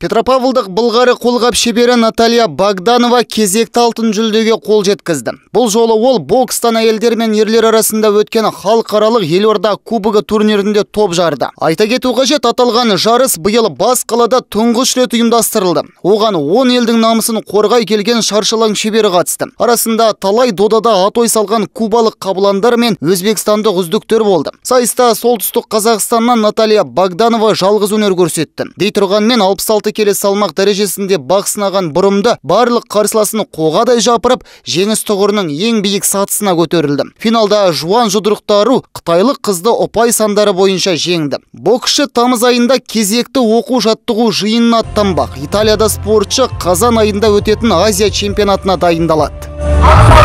петропавлдық былғары қолғап шебері наталья богданова кезекті алтын жүлдеге қол жеткізді бұл жолы ол бокстан әйелдер мен ерлер арасында өткен халықаралық елорда кубогы турнирінде топ жарды айта кету қажет аталған жарыс биыл бас қалада тұңғыш рет ұйымдастырылды оған он елдің намысын қорғай келген шаршылаң шебері қатысты арасында талай додада атой салған кубалық қабыландар мен өзбекстандық үздіктер болды сайыста солтүстік қазақстаннан наталья богданова жалғыз өнер көрсетті дей тұрғанмен алпыс алты келе келі салмақ дәрежесінде бақ сынаған бұрымды барлық қарсыласын қоғадай жапырып жеңіс тұғырының ең биік сатысына көтерілді финалда жуан жұдырықтару қытайлық қызды ұпай сандары бойынша жеңді боксшы тамыз айында кезекті оқу жаттығу жиынына аттанбақ италияда спортшы қазан айында өтетін азия чемпионатына дайындалады